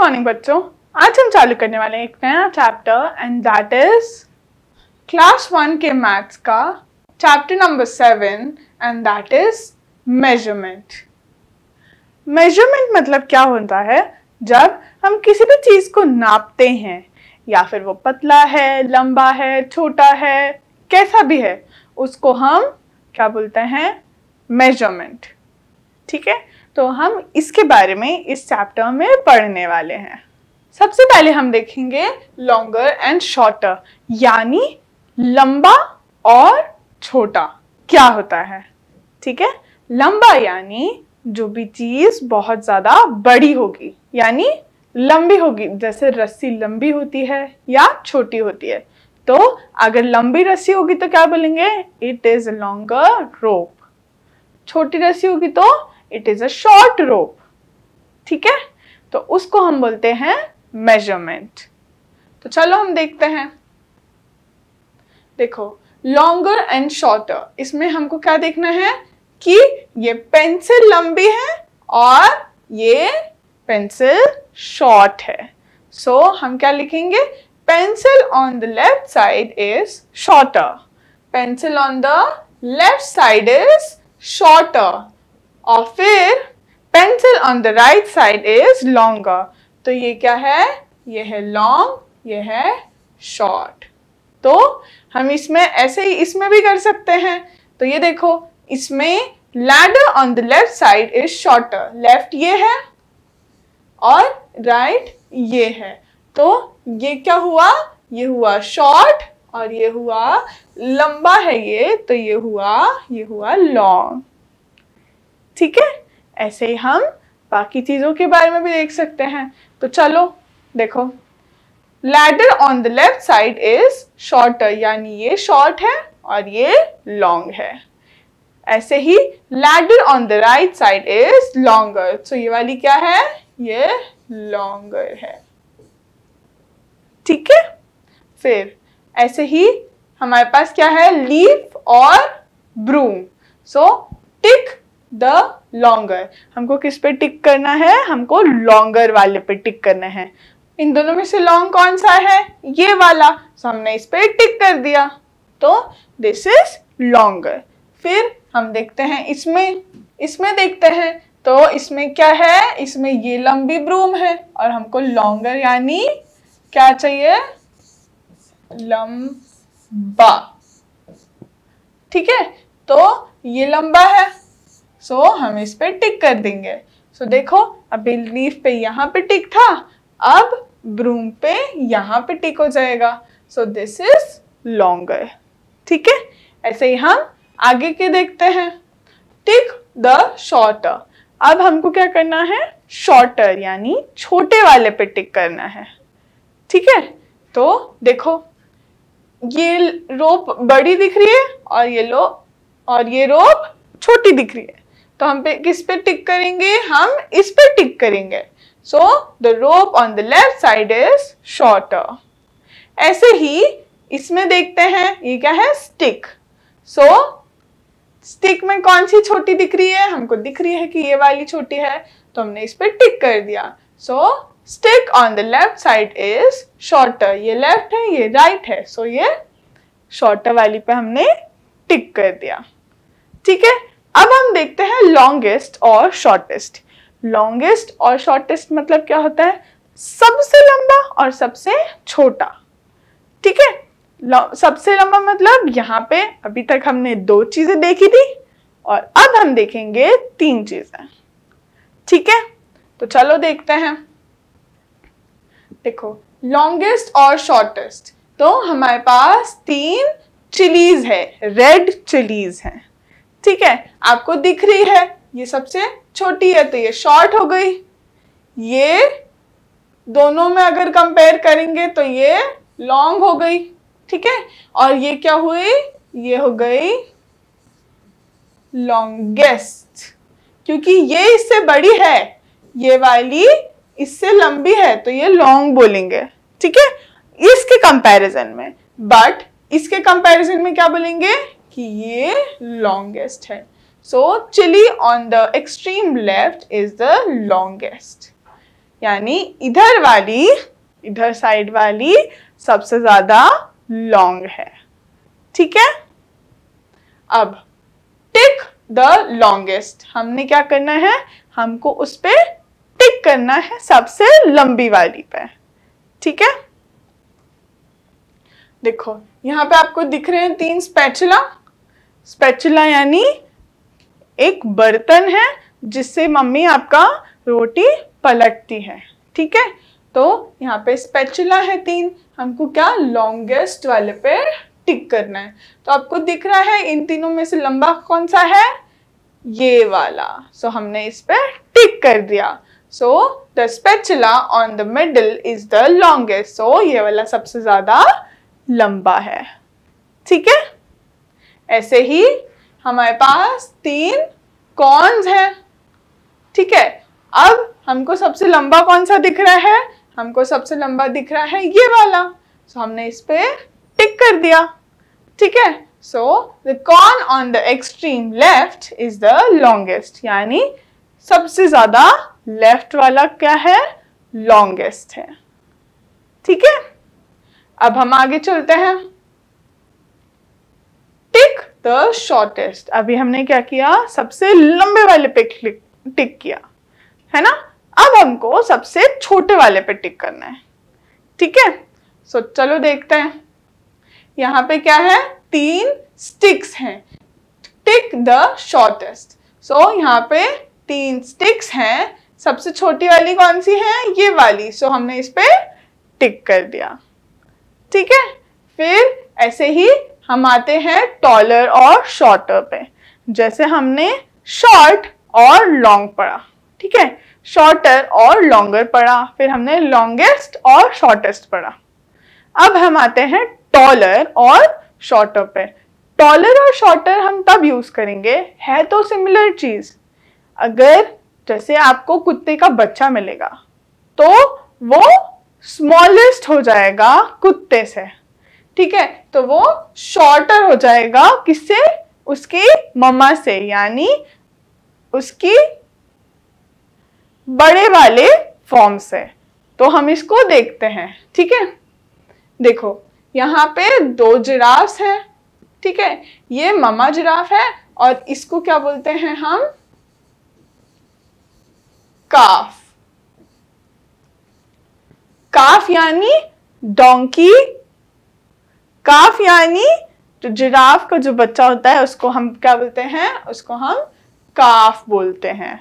Morning बच्चों आज हम चालू करने वाले हैं एक नया chapter and that is class one के मैथ्स का chapter number seven and that is measurement measurement मतलब क्या होता है जब हम किसी भी चीज़ को नापते हैं या फिर वो पतला है लंबा है छोटा है कैसा भी है उसको हम क्या बोलते हैं मेजरमेंट ठीक है तो हम इसके बारे में इस चैप्टर में पढ़ने वाले हैं सबसे पहले हम देखेंगे लॉन्गर एंड शॉर्टर यानी लंबा और छोटा क्या होता है ठीक है लंबा यानी जो भी चीज बहुत ज्यादा बड़ी होगी यानी लंबी होगी जैसे रस्सी लंबी होती है या छोटी होती है तो अगर लंबी रस्सी होगी तो क्या बोलेंगे इट इज लॉन्गर रोप छोटी रस्सी होगी तो it is a short rope ठीक है तो उसको हम बोलते हैं मेजरमेंट तो चलो हम देखते हैं देखो लॉन्गर एंड शॉर्टर इसमें हमको क्या देखना है कि ये पेंसिल लंबी है और ये पेंसिल शॉर्ट है सो so, हम क्या लिखेंगे pencil on the left side is shorter pencil on the left side is shorter और फिर pencil on the right side is longer तो ये क्या है ये है लॉन्ग ये है शॉर्ट तो हम इसमें ऐसे ही इसमें भी कर सकते हैं तो ये देखो इसमें ladder on the left side is shorter left ये है और राइट right ये है तो ये क्या हुआ ये हुआ शॉर्ट और ये हुआ लंबा है ये तो ये हुआ ये हुआ लॉन्ग ठीक है ऐसे ही हम बाकी चीज़ों के बारे में भी देख सकते हैं तो चलो देखो ladder on the left side is shorter यानी ये शॉर्ट है और ये लॉन्ग है ऐसे ही ladder on the right side is longer so ये वाली क्या है ये लॉन्गर है ठीक है फिर ऐसे ही हमारे पास क्या है लीफ और broom so tick the longer हमको किस पे टिक करना है हमको लॉन्गर वाले पे टिक करना है इन दोनों में से लॉन्ग कौन सा है ये वाला सो हमने इस पे टिक कर दिया तो दिस इज लॉन्गर फिर हम देखते हैं इसमें इसमें देखते हैं तो इसमें क्या है इसमें ये लंबी ब्रूम है और हमको लॉन्गर यानी क्या चाहिए लंबा ठीक है तो ये लंबा है सो so, हम इस पर टिक कर देंगे सो so, देखो अभी लीफ पे यहाँ पे टिक था अब ब्रूम पे यहाँ पे टिक हो जाएगा सो दिस इज लॉन्गर ठीक है ऐसे ही हम आगे के देखते हैं टिक द शॉर्टर अब हमको क्या करना है शॉर्टर यानी छोटे वाले पे टिक करना है ठीक है तो देखो ये रोप बड़ी दिख रही है और ये लो और ये रोप छोटी दिख रही है तो हम पे किस पे टिक करेंगे हम इस पे टिक करेंगे so the rope on the left side is shorter ऐसे ही इसमें देखते हैं ये क्या है स्टिक सो स्टिक में कौन सी छोटी दिख रही है हमको दिख रही है कि ये वाली छोटी है तो हमने इस पर टिक कर दिया so stick on the left side is shorter ये लेफ्ट है ये राइट right है सो so, ये शॉर्टर वाली पे हमने टिक कर दिया ठीक है अब हम देखते हैं लॉन्गेस्ट और शॉर्टेस्ट लॉन्गेस्ट और शॉर्टेस्ट मतलब क्या होता है सबसे लंबा और सबसे छोटा ठीक है सबसे लंबा मतलब यहाँ पे अभी तक हमने दो चीजें देखी थी और अब हम देखेंगे तीन चीजें ठीक है तो चलो देखते हैं देखो लॉन्गेस्ट और शॉर्टेस्ट तो हमारे पास तीन चिलीज है रेड चिलीज है ठीक है आपको दिख रही है ये सबसे छोटी है तो ये शॉर्ट हो गई ये दोनों में अगर कंपेयर करेंगे तो ये लॉन्ग हो गई ठीक है और ये क्या हुई ये हो गई लॉन्गेस्ट क्योंकि ये इससे बड़ी है ये वाली इससे लंबी है तो ये लॉन्ग बोलेंगे ठीक है इसके कंपैरिजन में बट इसके कंपैरिजन में क्या बोलेंगे कि ये लॉन्गेस्ट है so chilli on the extreme left is the longest यानी इधर वाली इधर साइड वाली सबसे ज्यादा लॉन्ग है ठीक है अब टिक द लॉन्गेस्ट हमने क्या करना है हमको उस पर टिक करना है सबसे लंबी वाली पे ठीक है देखो यहां पे आपको दिख रहे हैं तीन स्पैचुला स्पैचुला यानी एक बर्तन है जिससे मम्मी आपका रोटी पलटती है ठीक है तो यहाँ पे स्पैचुला है तीन हमको क्या लॉन्गेस्ट वाले पे टिक करना है तो आपको दिख रहा है इन तीनों में से लंबा कौन सा है ये वाला सो so, हमने इस पे टिक कर दिया so the spatula on the middle is the longest so ये वाला सबसे ज्यादा लंबा है ठीक है ऐसे ही हमारे पास तीन कॉन्स हैं ठीक है अब हमको सबसे लंबा कौन सा दिख रहा है हमको सबसे लंबा दिख रहा है ये वाला सो so, हमने इस पे टिक कर दिया ठीक है so the cone on the extreme left is the longest यानी सबसे ज्यादा लेफ्ट वाला क्या है लॉन्गेस्ट है ठीक है अब हम आगे चलते हैं टिक द शॉर्टेस्ट अभी हमने क्या किया सबसे लंबे वाले पे टिक किया है ना अब हमको सबसे छोटे वाले पे टिक करना है ठीक है सो चलो देखते हैं यहाँ पे क्या है तीन स्टिक्स हैं टिक द शॉर्टेस्ट सो यहाँ पे तीन स्टिक्स हैं सबसे छोटी वाली कौन सी है ये वाली सो so, हमने इस पे टिक कर दिया ठीक है फिर ऐसे ही हम आते हैं टॉलर और शॉर्टर पे जैसे हमने शॉर्ट और लॉन्ग पढ़ा ठीक है शॉर्टर और लॉन्गर पढ़ा फिर हमने लॉन्गेस्ट और शॉर्टेस्ट पढ़ा अब हम आते हैं टॉलर और शॉर्टर पे टॉलर और शॉर्टर हम तब यूज करेंगे है तो सिमिलर चीज अगर जैसे आपको कुत्ते का बच्चा मिलेगा तो वो स्मॉलेस्ट हो जाएगा कुत्ते से ठीक है तो वो शॉर्टर हो जाएगा किससे उसकी मम्मा से यानी उसकी बड़े वाले फॉर्म से तो हम इसको देखते हैं ठीक है देखो यहाँ पे दो जिराफ्स हैं ठीक है ये ममा जिराफ है और इसको क्या बोलते हैं हम काफ काफ यानी डोंकी काफ यानी जो जिराफ का जो बच्चा होता है उसको हम क्या बोलते हैं उसको हम काफ बोलते हैं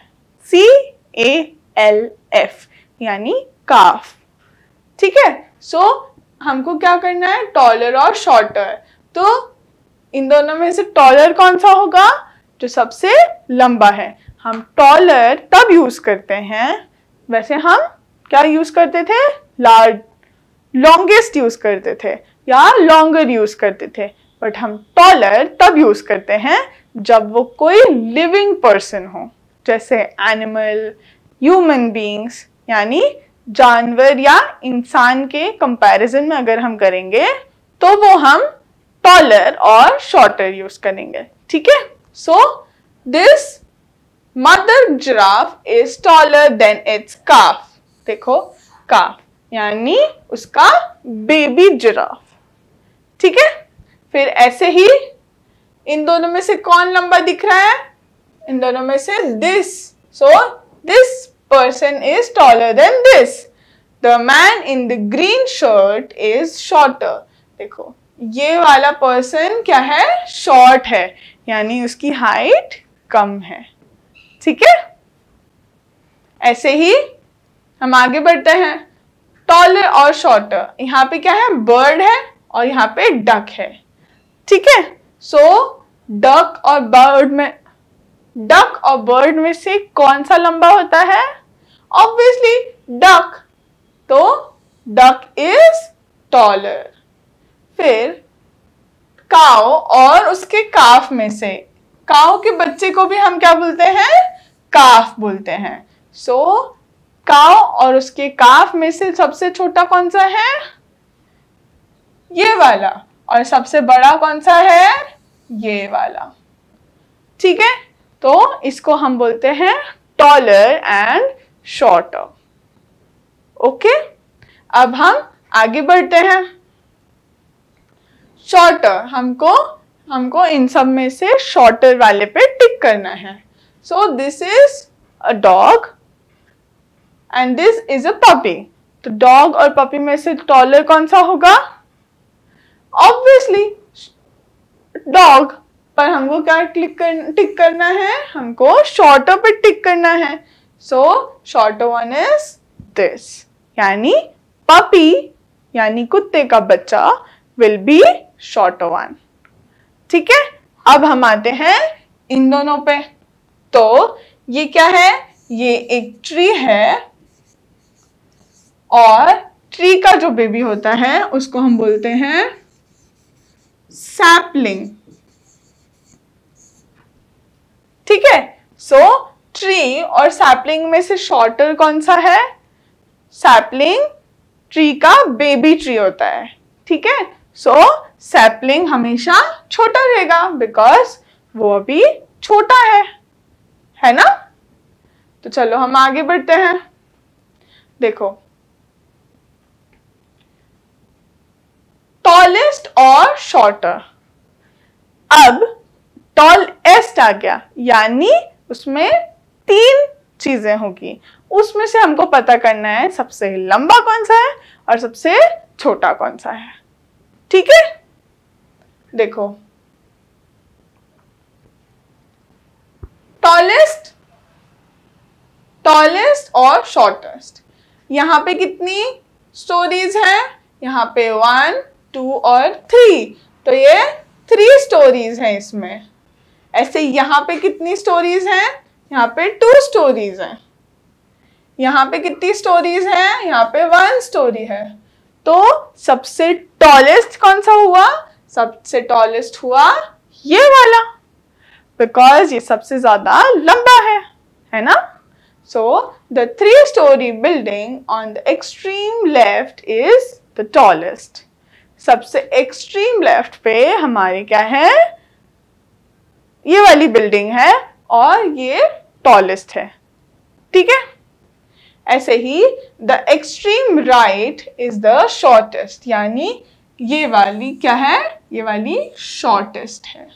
सी ए एल एफ यानी काफ ठीक है सो हमको क्या करना है टॉलर और शॉर्टर तो इन दोनों में से टॉलर कौन सा होगा जो सबसे लंबा है हम टॉलर तब यूज करते हैं वैसे हम क्या यूज करते थे लार्ज लॉन्गेस्ट यूज करते थे या लॉन्गर यूज करते थे बट हम टॉलर तब यूज करते हैं जब वो कोई लिविंग पर्सन हो जैसे एनिमल ह्यूमन बींग्स यानी जानवर या इंसान के कंपैरिजन में अगर हम करेंगे तो वो हम टॉलर और शॉर्टर यूज करेंगे ठीक है so this mother giraffe is taller than its calf देखो काफ यानी उसका बेबी जिराफ ठीक है फिर ऐसे ही इन दोनों में से कौन लंबा दिख रहा है इन दोनों में से this so this person is taller than this the man in the green shirt is shorter देखो ये वाला पर्सन क्या है शॉर्ट है यानी उसकी हाइट कम है ठीक है ऐसे ही हम आगे बढ़ते हैं टॉलर और शॉर्टर यहाँ पे क्या है बर्ड है और यहाँ पे डक है ठीक है सो डक और बर्ड में डक और बर्ड में से कौन सा लंबा होता है ऑब्वियसली डक तो डक इज टॉलर फिर काओ और उसके काफ में से काओ के बच्चे को भी हम क्या बोलते हैं काफ बोलते हैं सो so, काओ और उसके काफ में से सबसे छोटा कौन सा है ये वाला और सबसे बड़ा कौन सा है ये वाला ठीक है तो इसको हम बोलते हैं टॉलर एंड शॉर्टर ओके अब हम आगे बढ़ते हैं शॉर्टर हमको हमको इन सब में से शॉर्टर वाले पे टिक करना है so this is a dog and this is a puppy तो डॉग और पपी में से टॉलर कौन सा होगा ऑब्वियसली डॉग पर हमको क्या क्लिक कर टिक करना है हमको शॉर्टो पर टिक करना है so shorter one is this यानी पपी यानी कुत्ते का बच्चा विल बी शॉर्टो वन ठीक है अब हम आते हैं इन दोनों पे तो ये क्या है ये एक ट्री है और ट्री का जो बेबी होता है उसको हम बोलते हैं sapling ठीक है सो ट्री और सैपलिंग में से शॉर्टर कौन सा है सैपलिंग ट्री का बेबी ट्री होता है ठीक है सो सैपलिंग हमेशा छोटा रहेगा बिकॉज वो अभी छोटा है है ना तो चलो हम आगे बढ़ते हैं देखो टॉलेस्ट और शॉर्टर अब टॉलेस्ट आ गया यानी उसमें तीन चीजें होगी उसमें से हमको पता करना है सबसे लंबा कौन सा है और सबसे छोटा कौन सा है ठीक है देखो टॉलेस्ट टॉलेस्ट और शॉर्टेस्ट यहां पे कितनी स्टोरीज हैं यहां पे वन टू और थ्री तो ये थ्री स्टोरीज हैं इसमें ऐसे यहाँ पे कितनी स्टोरीज हैं यहाँ पे टू स्टोरीज हैं यहाँ पे कितनी स्टोरीज हैं यहाँ पे वन स्टोरी है तो सबसे टॉलेस्ट कौन सा हुआ सबसे टॉलेस्ट हुआ ये वाला बिकॉज ये सबसे ज्यादा लंबा है है ना so the three storey building on the extreme left is the tallest सबसे एक्सट्रीम लेफ्ट पे हमारे क्या है ये वाली बिल्डिंग है और ये टॉलेस्ट है ठीक है ऐसे ही the extreme right is the shortest यानी ये वाली क्या है ये वाली शॉर्टेस्ट है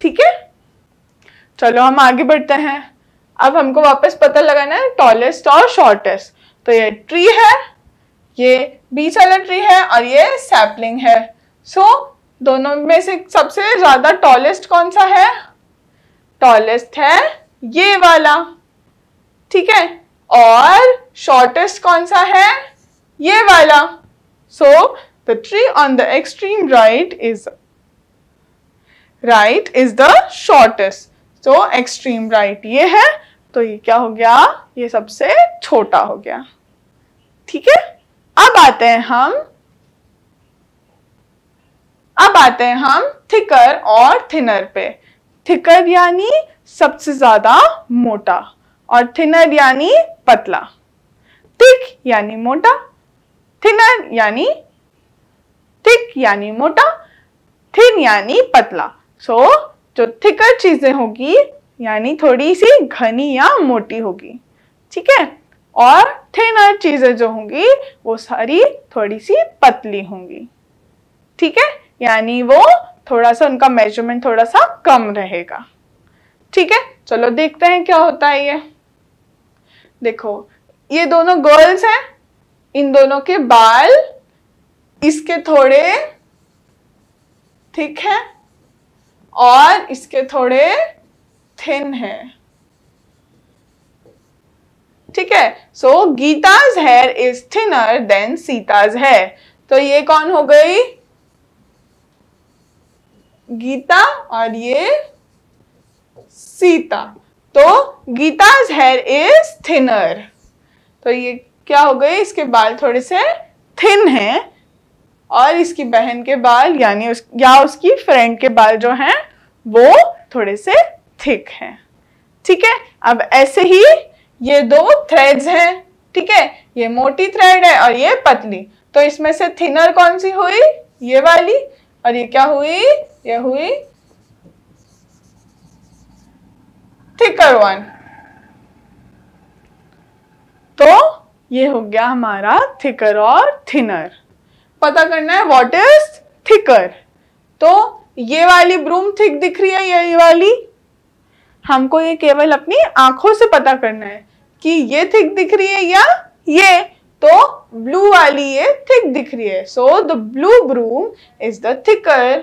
ठीक है चलो हम आगे बढ़ते हैं अब हमको वापस पता लगाना है टॉलेस्ट और शॉर्टेस्ट तो ये ट्री है ये बीच वाला ट्री है और ये सैपलिंग है सो so, दोनों में से सबसे ज़्यादा टॉलेस्ट कौन सा है टॉलेस्ट है ये वाला ठीक है और शॉर्टेस्ट कौन सा है ये वाला so the tree on the extreme right is right is the shortest so extreme right ये है तो ये क्या हो गया ये सबसे छोटा हो गया ठीक है अब आते हैं हम अब आते हैं हम थिकर और थिनर पे थिकर यानी सबसे ज्यादा मोटा और थिनर यानी पतला थिक यानी मोटा थिनर यानी थिक यानी मोटा थिन यानी पतला सो so, जो थिकर चीजें होगी यानी थोड़ी सी घनी या मोटी होगी ठीक है और थिनर चीज़ें जो होंगी वो सारी थोड़ी सी पतली होंगी ठीक है यानी वो थोड़ा सा उनका मेजरमेंट थोड़ा सा कम रहेगा ठीक है चलो देखते हैं क्या होता है ये देखो ये दोनों गर्ल्स हैं इन दोनों के बाल इसके थोड़े ठीक है और इसके थोड़े थिन है ठीक है so Geeta's hair is thinner than Sita's hair तो ये कौन हो गई गीता और ये सीता तो गीताज हेयर इज थिनर तो ये क्या हो गई इसके बाल थोड़े से थिन हैं और इसकी बहन के बाल यानी उस या उसकी फ्रेंड के बाल जो हैं वो थोड़े से थिक हैं ठीक है अब ऐसे ही ये दो थ्रेड्स हैं ठीक है ये मोटी थ्रेड है और ये पतली तो इसमें से थिनर कौन सी हुई ये वाली और ये क्या हुई ये हुई थिकर वन तो ये हो गया हमारा थिकर और थिनर पता करना है व्हाट इज थिकर तो ये वाली ब्रूम थिक दिख रही है ये वाली हमको ये केवल अपनी आंखों से पता करना है कि ये थिक दिख रही है या ये तो ब्लू वाली ये थिक दिख रही है so the blue broom is the thicker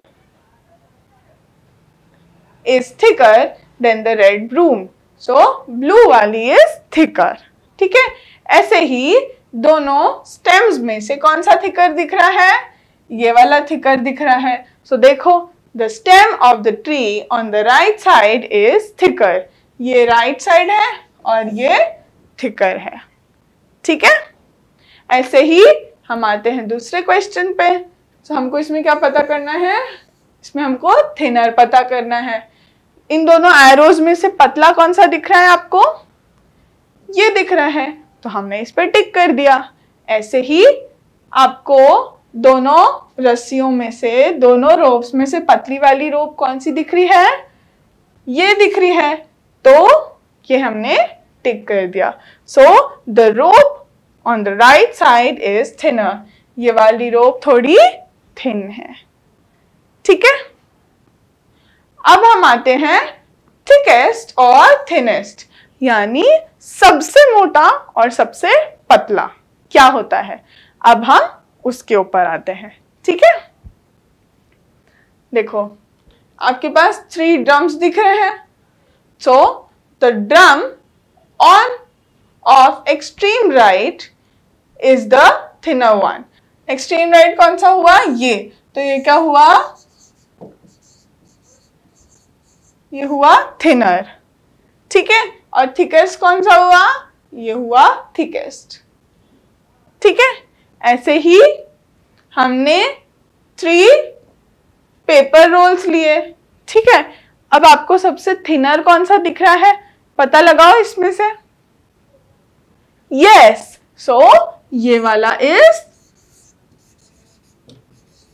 is thicker than the red broom so blue वाली इज थिकर ठीक है ऐसे ही दोनों स्टेम्स में से कौन सा थिकर दिख रहा है ये वाला थिकर दिख रहा है सो so, देखो the stem of the tree on the right side is thicker. ये right side है और ये thicker है ठीक है ऐसे ही हम आते हैं दूसरे question पे तो so, हमको इसमें क्या पता करना है इसमें हमको thinner पता करना है इन दोनों arrows में से पतला कौन सा दिख रहा है आपको ये दिख रहा है तो हमने इस पर टिक कर दिया ऐसे ही आपको दोनों रस्सियों में से दोनों रोप्स में से पतली वाली रोप कौन सी दिख रही है ये दिख रही है तो ये हमने टिक कर दिया so the rope on the right side is thinner ये वाली रोप थोड़ी थिन है ठीक है अब हम आते हैं थिकेस्ट और थिनेस्ट यानी सबसे मोटा और सबसे पतला क्या होता है अब हम उसके ऊपर आते हैं ठीक है देखो आपके पास थ्री ड्रम्स दिख रहे हैं so the drum on of extreme right is the thinner one extreme right कौन सा हुआ ये तो ये क्या हुआ ये हुआ थिनर ठीक है और थिकेस्ट कौन सा हुआ ये हुआ थिकेस्ट ठीक है ऐसे ही हमने थ्री पेपर रोल्स लिए ठीक है अब आपको सबसे थिनर कौन सा दिख रहा है पता लगाओ इसमें से यस सो so, ये वाला इज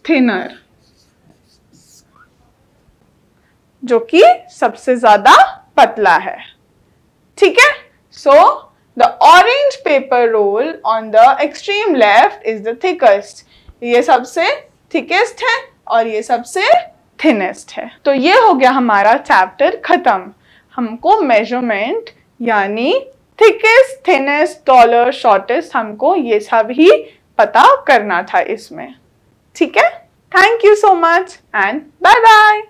थिनर जो कि सबसे ज्यादा पतला है ठीक है so the orange paper roll on the extreme left is the thickest ये सबसे थिकेस्ट है और ये सबसे थिनेस्ट है तो ये हो गया हमारा चैप्टर खत्म हमको मेजरमेंट यानी थिकेस्ट थिनेस्ट टॉलर शॉर्टेस्ट हमको ये सब ही पता करना था इसमें ठीक है thank you so much and bye bye